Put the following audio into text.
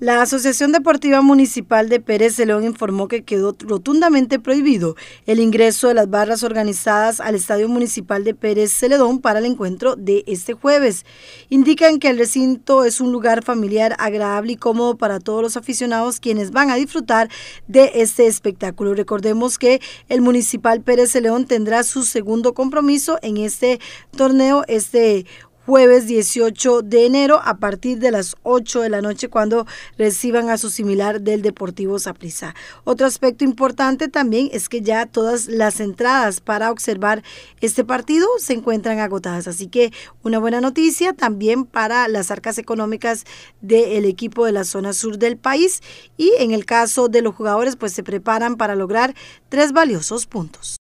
La Asociación Deportiva Municipal de Pérez León informó que quedó rotundamente prohibido el ingreso de las barras organizadas al Estadio Municipal de Pérez Celedón para el encuentro de este jueves. Indican que el recinto es un lugar familiar, agradable y cómodo para todos los aficionados quienes van a disfrutar de este espectáculo. Recordemos que el Municipal Pérez León tendrá su segundo compromiso en este torneo este jueves 18 de enero a partir de las 8 de la noche cuando reciban a su similar del Deportivo Saprissa. Otro aspecto importante también es que ya todas las entradas para observar este partido se encuentran agotadas, así que una buena noticia también para las arcas económicas del equipo de la zona sur del país y en el caso de los jugadores pues se preparan para lograr tres valiosos puntos.